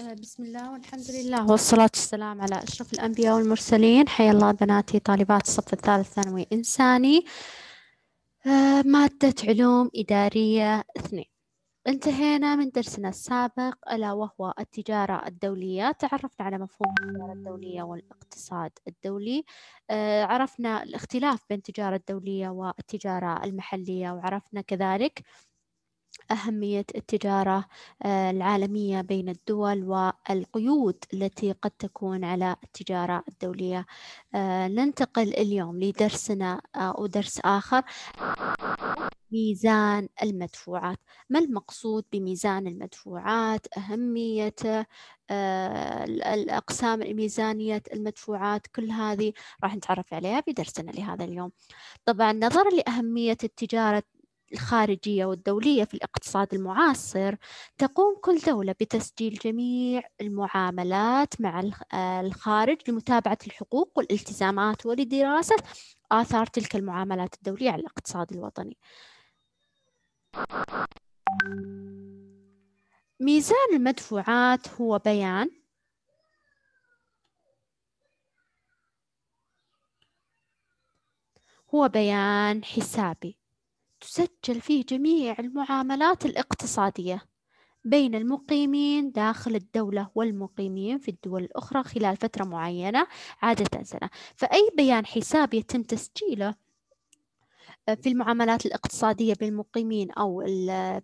آه، بسم الله والحمد لله والصلاة والسلام على أشرف الأنبياء والمرسلين حيا الله بناتي طالبات الصف الثالث ثانوي إنساني آه، مادة علوم إدارية اثنين انتهينا من درسنا السابق ألا وهو التجارة الدولية تعرفنا على مفهوم التجارة الدولية والاقتصاد الدولي آه، عرفنا الاختلاف بين التجارة الدولية والتجارة المحلية وعرفنا كذلك أهمية التجارة آه، العالمية بين الدول والقيود التي قد تكون على التجارة الدولية آه، ننتقل اليوم لدرسنا آه، أو درس آخر ميزان المدفوعات ما المقصود بميزان المدفوعات أهميته الأقسام الميزانية المدفوعات كل هذه راح نتعرف عليها في درسنا لهذا اليوم طبعا نظرا لأهمية التجارة الخارجية والدولية في الاقتصاد المعاصر تقوم كل دولة بتسجيل جميع المعاملات مع آه، الخارج لمتابعة الحقوق والالتزامات ولدراسة آثار تلك المعاملات الدولية على الاقتصاد الوطني ميزان المدفوعات هو بيان هو بيان حسابي تسجل فيه جميع المعاملات الاقتصادية بين المقيمين داخل الدولة والمقيمين في الدول الأخرى خلال فترة معينة عادة سنة فأي بيان حساب يتم تسجيله في المعاملات الاقتصادية بين المقيمين أو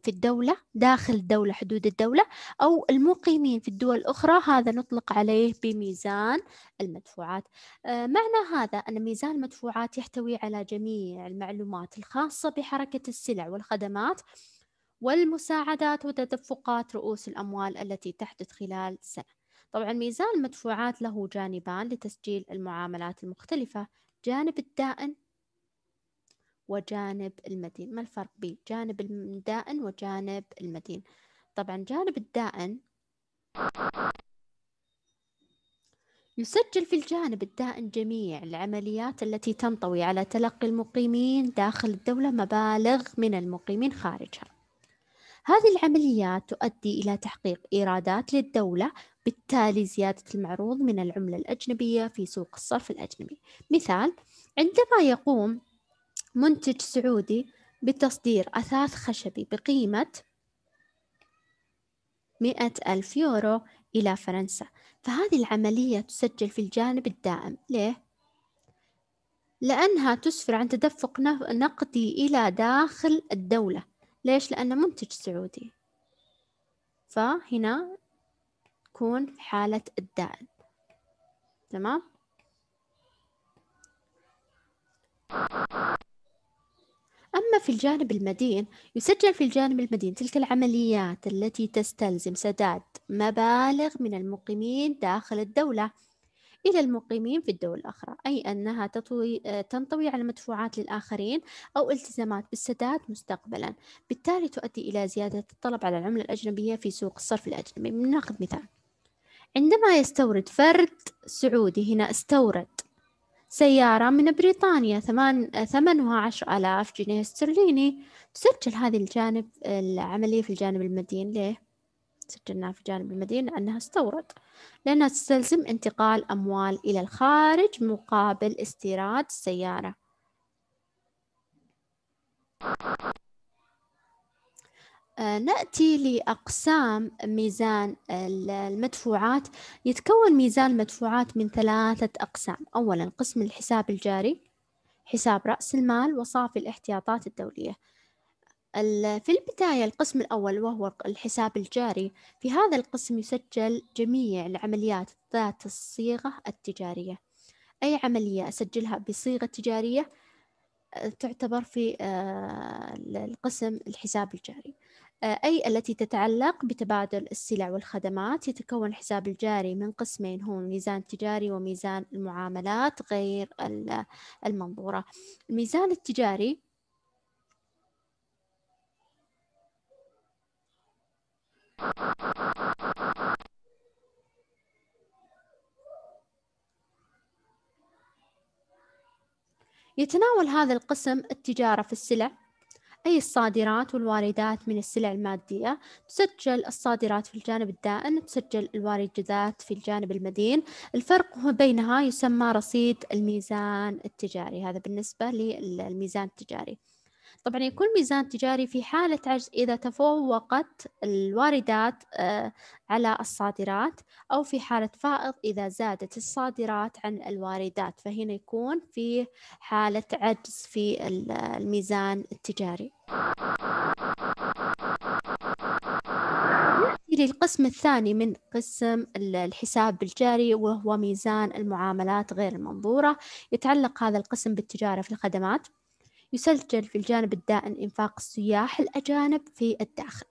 في الدولة داخل الدولة حدود الدولة أو المقيمين في الدول الأخرى هذا نطلق عليه بميزان المدفوعات آه، معنى هذا أن ميزان المدفوعات يحتوي على جميع المعلومات الخاصة بحركة السلع والخدمات والمساعدات وتدفقات رؤوس الأموال التي تحدث خلال سنة طبعا ميزان المدفوعات له جانبان لتسجيل المعاملات المختلفة جانب الدائن وجانب المدين ما الفرق بين جانب الدائن وجانب المدين طبعا جانب الدائن يسجل في الجانب الدائن جميع العمليات التي تنطوي على تلقي المقيمين داخل الدولة مبالغ من المقيمين خارجها هذه العمليات تؤدي إلى تحقيق إيرادات للدولة بالتالي زيادة المعروض من العملة الأجنبية في سوق الصرف الأجنبي مثال عندما يقوم منتج سعودي بتصدير أثاث خشبي بقيمة مئة ألف يورو إلى فرنسا فهذه العملية تسجل في الجانب الدائم ليه؟ لأنها تسفر عن تدفق نقدي إلى داخل الدولة ليش؟ لأنه منتج سعودي فهنا تكون في حالة الدائم تمام؟ أما في الجانب المدين يسجل في الجانب المدين تلك العمليات التي تستلزم سداد مبالغ من المقيمين داخل الدولة إلى المقيمين في الدول الأخرى أي أنها تطوي آه، تنطوي على مدفوعات للآخرين أو التزامات بالسداد مستقبلا بالتالي تؤدي إلى زيادة الطلب على العملة الأجنبية في سوق الصرف الأجنبي ناخذ مثال عندما يستورد فرد سعودي هنا استورد سيارة من بريطانيا ثمان ثمنها عشر ألاف جنيه استرليني تسجل هذه الجانب العملية في الجانب المدين ليه؟ سجلناها في جانب المدين لأنها استورد لأنها تستلزم انتقال أموال إلى الخارج مقابل استيراد السيارة آه، نأتي لأقسام ميزان المدفوعات يتكون ميزان المدفوعات من ثلاثة أقسام أولا قسم الحساب الجاري حساب رأس المال وصافي الاحتياطات الدولية في البداية القسم الأول وهو الحساب الجاري في هذا القسم يسجل جميع العمليات ذات الصيغة التجارية أي عملية أسجلها بصيغة تجارية آه، تعتبر في آه، القسم الحساب الجاري آه، أي التي تتعلق بتبادل السلع والخدمات يتكون الحساب الجاري من قسمين هو ميزان تجاري وميزان المعاملات غير المنظورة الميزان التجاري يتناول هذا القسم التجارة في السلع أي الصادرات والواردات من السلع المادية تسجل الصادرات في الجانب الدائن تسجل الواردات في الجانب المدين الفرق بينها يسمى رصيد الميزان التجاري هذا بالنسبة للميزان التجاري طبعا يكون ميزان تجاري في حالة عجز إذا تفوقت الواردات آه، على الصادرات أو في حالة فائض إذا زادت الصادرات عن الواردات فهنا يكون في حالة عجز في الميزان التجاري للقسم الثاني من قسم الحساب الجاري وهو ميزان المعاملات غير المنظورة يتعلق هذا القسم بالتجارة في الخدمات يسجل في الجانب الدائن إنفاق السياح الأجانب في الداخل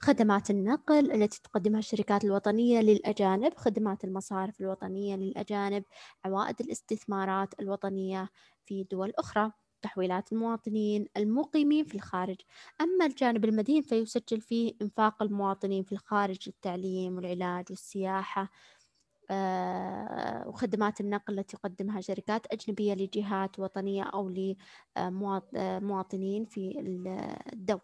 خدمات النقل التي تقدمها الشركات الوطنية للأجانب خدمات المصارف الوطنية للأجانب عوائد الاستثمارات الوطنية في دول أخرى تحويلات المواطنين المقيمين في الخارج أما الجانب المدين فيسجل فيه إنفاق المواطنين في الخارج للتعليم والعلاج والسياحة آه، وخدمات النقل التي تقدمها شركات أجنبية لجهات وطنية أو لمواطنين في الدولة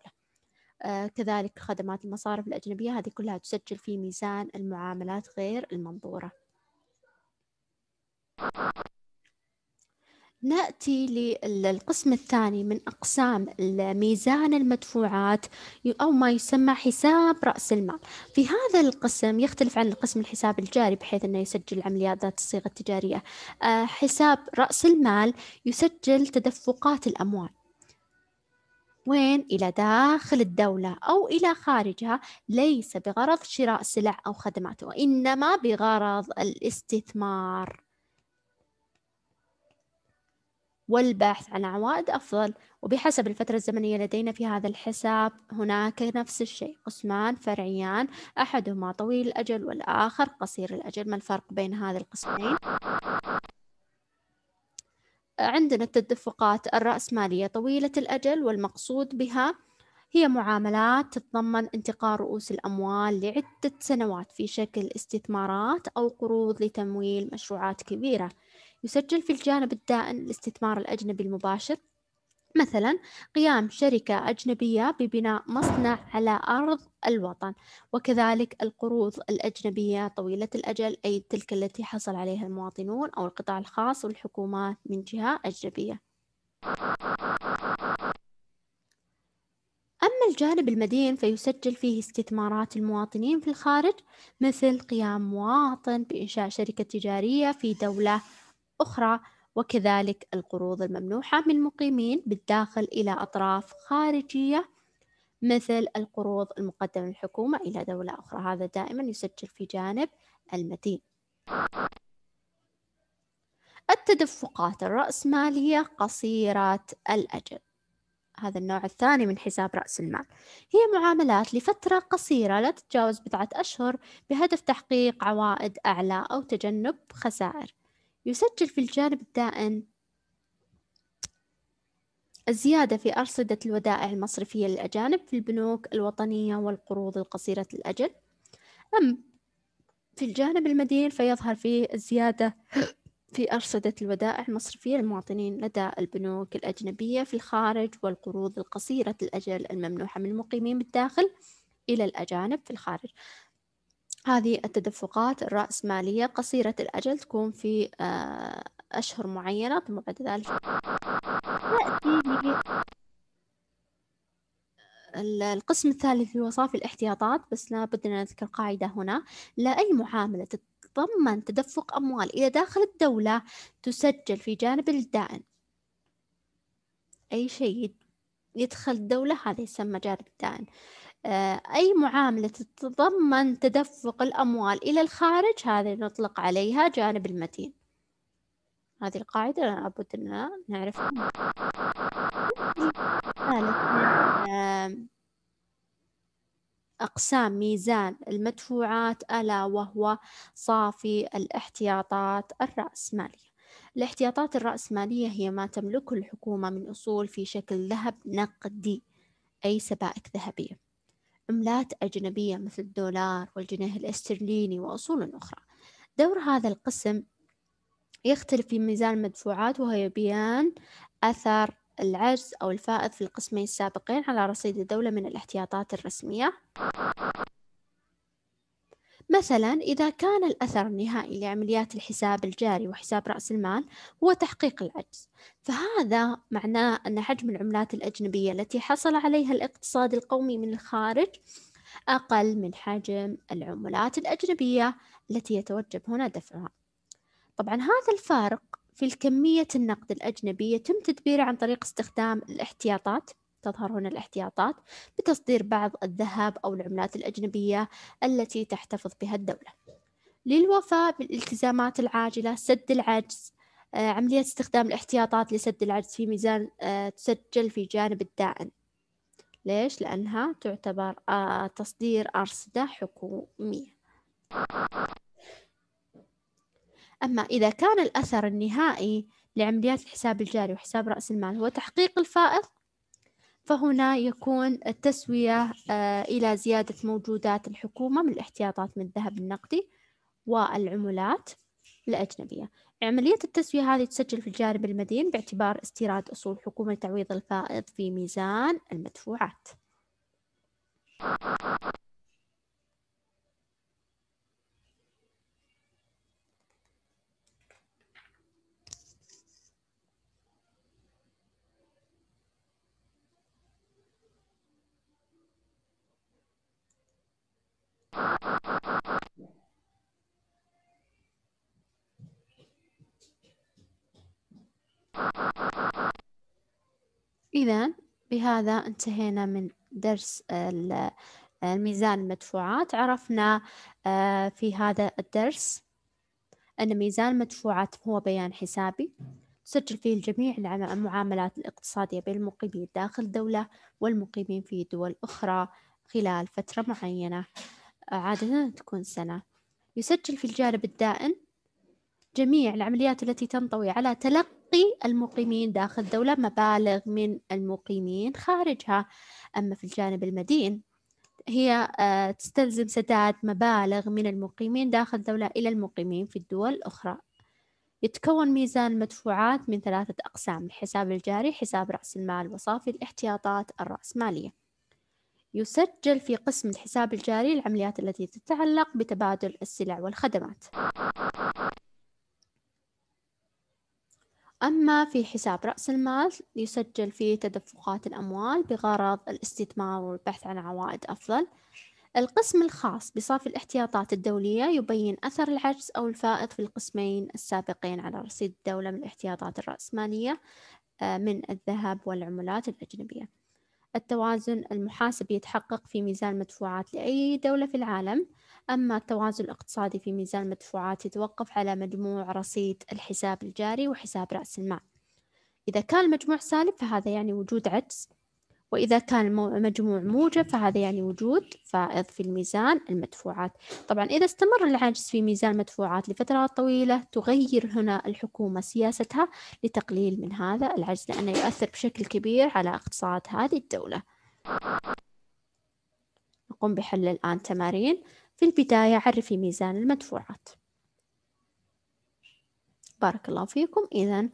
آه، كذلك خدمات المصارف الأجنبية هذه كلها تسجل في ميزان المعاملات غير المنظورة نأتي للقسم الثاني من أقسام ميزان المدفوعات أو ما يسمى حساب رأس المال في هذا القسم يختلف عن القسم الحساب الجاري بحيث أنه يسجل العمليات ذات الصيغة التجارية آه، حساب رأس المال يسجل تدفقات الأموال وين إلى داخل الدولة أو إلى خارجها ليس بغرض شراء سلع أو خدمات وإنما بغرض الاستثمار والبحث عن عوائد أفضل وبحسب الفترة الزمنية لدينا في هذا الحساب هناك نفس الشيء قسمان فرعيان أحدهما طويل الأجل والآخر قصير الأجل ما الفرق بين هذا القسمين؟ عندنا التدفقات الرأسمالية طويلة الأجل والمقصود بها هي معاملات تتضمن انتقال رؤوس الأموال لعدة سنوات في شكل استثمارات أو قروض لتمويل مشروعات كبيرة يسجل في الجانب الدائن الاستثمار الأجنبي المباشر مثلا قيام شركة أجنبية ببناء مصنع على أرض الوطن وكذلك القروض الأجنبية طويلة الأجل أي تلك التي حصل عليها المواطنون أو القطاع الخاص والحكومات من جهة أجنبية أما الجانب المدين فيسجل فيه استثمارات المواطنين في الخارج مثل قيام مواطن بإنشاء شركة تجارية في دولة أخرى وكذلك القروض الممنوحة من مقيمين بالداخل إلى أطراف خارجية مثل القروض المقدمة من الحكومة إلى دولة أخرى هذا دائما يسجل في جانب المدين التدفقات الرأسمالية قصيرة الأجل هذا النوع الثاني من حساب رأس المال هي معاملات لفترة قصيرة لا تتجاوز بضعة أشهر بهدف تحقيق عوائد أعلى أو تجنب خسائر يسجل في الجانب الدائن الزيادة في أرصدة الودائع المصرفية للأجانب في البنوك الوطنية والقروض القصيرة الأجل أم في الجانب المدين فيظهر فيه الزيادة في أرصدة الودائع المصرفية للمواطنين لدى البنوك الأجنبية في الخارج والقروض القصيرة الأجل الممنوحة من المقيمين بالداخل إلى الأجانب في الخارج هذه التدفقات الرأسمالية قصيرة الأجل تكون في آه، أشهر معينة ثم بعد ذلك نأتي القسم الثالث في وصاف الاحتياطات بس لابد أن نذكر قاعدة هنا لا أي معاملة تتضمن تدفق أموال إلى داخل الدولة تسجل في جانب الدائن أي شيء يدخل الدولة هذا يسمى جانب الدائن آه، أي معاملة تتضمن تدفق الأموال إلى الخارج هذه نطلق عليها جانب المتين هذه القاعدة لابد أننا نعرفها أقسام ميزان المدفوعات ألا وهو صافي الاحتياطات الرأسمالية الاحتياطات الرأسمالية هي ما تملكه الحكومة من أصول في شكل ذهب نقدي أي سبائك ذهبية عملات أجنبية مثل الدولار والجنيه الاسترليني وأصول أخرى دور هذا القسم يختلف في ميزان المدفوعات وهي بيان أثر العجز أو الفائض في القسمين السابقين على رصيد الدولة من الاحتياطات الرسمية مثلا إذا كان الأثر النهائي لعمليات الحساب الجاري وحساب رأس المال هو تحقيق العجز فهذا معناه أن حجم العملات الأجنبية التي حصل عليها الاقتصاد القومي من الخارج أقل من حجم العملات الأجنبية التي يتوجب هنا دفعها طبعا هذا الفارق في الكمية النقد الأجنبي يتم تدبيره عن طريق استخدام الاحتياطات تظهر هنا الاحتياطات بتصدير بعض الذهب أو العملات الأجنبية التي تحتفظ بها الدولة للوفاء بالالتزامات العاجلة سد العجز آه، عملية استخدام الاحتياطات لسد العجز في ميزان آه، تسجل في جانب الدائن ليش؟ لأنها تعتبر آه، تصدير أرصدة حكومية أما إذا كان الأثر النهائي لعمليات الحساب الجاري وحساب رأس المال هو تحقيق الفائض فهنا يكون التسوية آه، إلى زيادة موجودات الحكومة من الاحتياطات من الذهب النقدي والعملات الأجنبية عملية التسوية هذه تسجل في الجانب المدين باعتبار استيراد أصول حكومة لتعويض الفائض في ميزان المدفوعات إذا بهذا انتهينا من درس الميزان المدفوعات عرفنا آه، في هذا الدرس أن ميزان المدفوعات هو بيان حسابي تسجل فيه الجميع المعاملات الاقتصادية بين المقيمين داخل الدولة والمقيمين في دول أخرى خلال فترة معينة آه، عادة تكون سنة يسجل في الجانب الدائن جميع العمليات التي تنطوي على تلقي المقيمين داخل الدولة مبالغ من المقيمين خارجها أما في الجانب المدين هي آه، تستلزم سداد مبالغ من المقيمين داخل الدولة إلى المقيمين في الدول الأخرى يتكون ميزان المدفوعات من ثلاثة أقسام الحساب الجاري حساب رأس المال وصافي الاحتياطات الرأسمالية يسجل في قسم الحساب الجاري العمليات التي تتعلق بتبادل السلع والخدمات أما في حساب رأس المال يسجل فيه تدفقات الأموال بغرض الاستثمار والبحث عن عوائد أفضل القسم الخاص بصافي الاحتياطات الدولية يبين أثر العجز أو الفائض في القسمين السابقين على رصيد الدولة من الاحتياطات الرأسمالية آه، من الذهب والعملات الأجنبية التوازن المحاسب يتحقق في ميزان مدفوعات لأي دولة في العالم أما التوازن الاقتصادي في ميزان المدفوعات يتوقف على مجموع رصيد الحساب الجاري وحساب رأس المال إذا كان المجموع سالب فهذا يعني وجود عجز وإذا كان المجموع موجب فهذا يعني وجود فائض في الميزان المدفوعات طبعا إذا استمر العجز في ميزان المدفوعات لفترات طويلة تغير هنا الحكومة سياستها لتقليل من هذا العجز لأنه يؤثر بشكل كبير على اقتصاد هذه الدولة نقوم بحل الآن تمارين في البداية عرفي ميزان المدفوعات بارك الله فيكم إذا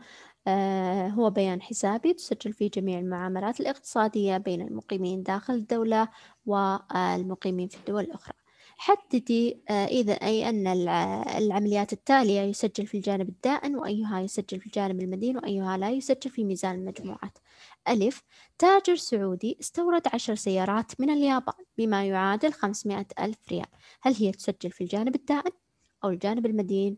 آه، هو بيان حسابي تسجل فيه جميع المعاملات الاقتصادية بين المقيمين داخل الدولة والمقيمين في الدول الأخرى حددي آه، إذا أي أن آه، العمليات التالية يسجل في الجانب الدائن وأيها يسجل في الجانب المدين وأيها لا يسجل في ميزان المجموعات ألف تاجر سعودي استورد عشر سيارات من اليابان بما يعادل خمسمائة ألف ريال هل هي تسجل في الجانب الدائن أو الجانب المدين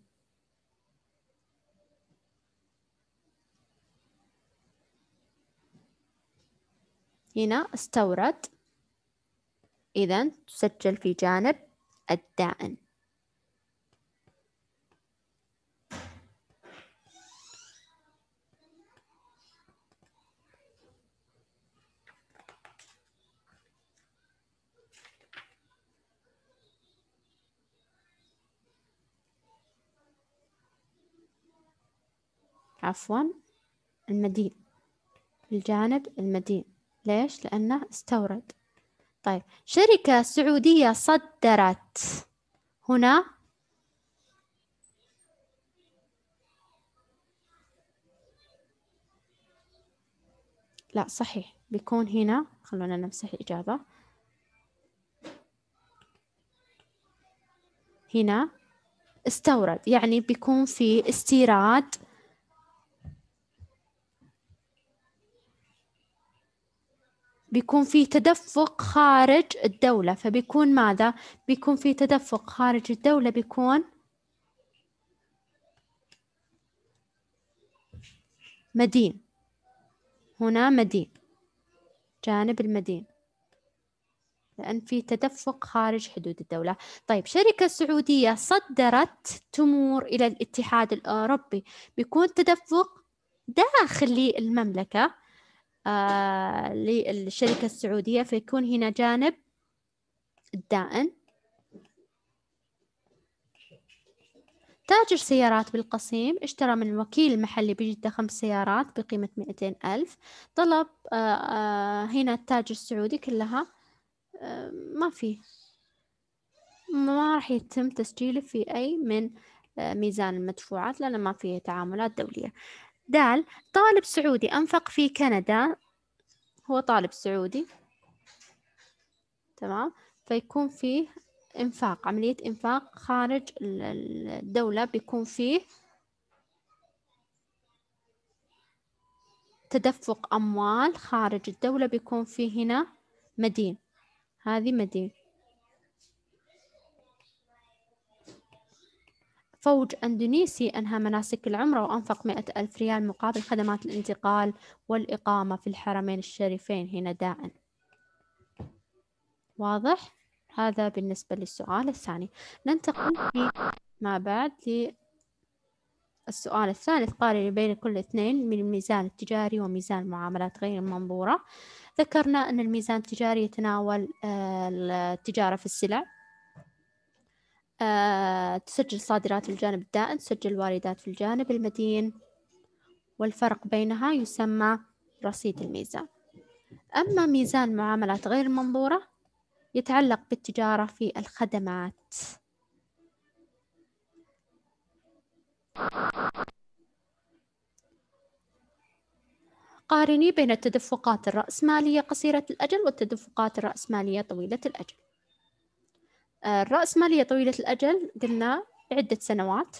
هنا استورد إذا تسجل في جانب الدائن عفوا المدين الجانب المدين ليش؟ لأنه استورد طيب شركة سعودية صدرت هنا لا صحيح بيكون هنا خلونا نمسح الإجابة هنا استورد يعني بيكون في استيراد بيكون في تدفق خارج الدولة فبيكون ماذا؟ بيكون في تدفق خارج الدولة بيكون مدين هنا مدين جانب المدين لأن في تدفق خارج حدود الدولة طيب شركة سعودية صدرت تمور إلى الاتحاد الأوروبي بيكون تدفق داخلي المملكة آه، للشركة السعودية فيكون هنا جانب الدائن تاجر سيارات بالقصيم اشترى من وكيل محلي بجدة خمس سيارات بقيمة مائتين ألف طلب آه، آه، هنا التاجر السعودي كلها ما في ما راح يتم تسجيله في أي من ميزان المدفوعات لأنه ما فيه تعاملات دولية د طالب سعودي أنفق في كندا هو طالب سعودي تمام فيكون فيه إنفاق عملية إنفاق خارج الدولة بيكون فيه تدفق أموال خارج الدولة بيكون فيه هنا مدين هذه مدين فوج أندونيسي أنهى مناسك العمرة وأنفق مئة ألف ريال مقابل خدمات الانتقال والإقامة في الحرمين الشريفين هنا داء واضح؟ هذا بالنسبة للسؤال الثاني ننتقل ما بعد للسؤال الثالث قارن بين كل اثنين من الميزان التجاري وميزان المعاملات غير المنظورة ذكرنا أن الميزان التجاري يتناول آه، التجارة في السلع آه، تسجل صادرات في الجانب الدائن تسجل واردات في الجانب المدين والفرق بينها يسمى رصيد الميزان أما ميزان معاملات غير المنظورة يتعلق بالتجارة في الخدمات قارني بين التدفقات الرأسمالية قصيرة الأجل والتدفقات الرأسمالية طويلة الأجل الرأسمالية طويلة الأجل قلنا عدة سنوات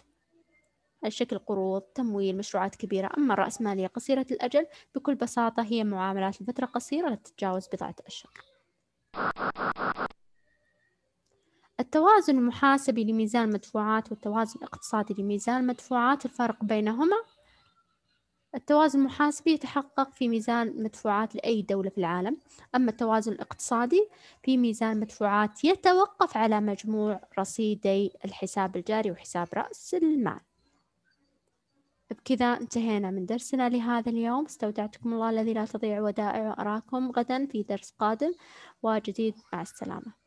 شكل قروض تمويل مشروعات كبيرة أما الرأسمالية قصيرة الأجل بكل بساطة هي معاملات لفترة قصيرة لا تتجاوز بضعة أشهر التوازن المحاسبي لميزان المدفوعات والتوازن الاقتصادي لميزان المدفوعات الفرق بينهما التوازن المحاسبي يتحقق في ميزان مدفوعات لأي دولة في العالم أما التوازن الاقتصادي في ميزان مدفوعات يتوقف على مجموع رصيدي الحساب الجاري وحساب رأس المال بكذا انتهينا من درسنا لهذا اليوم استودعتكم الله الذي لا تضيع ودائعه أراكم غدا في درس قادم وجديد مع السلامة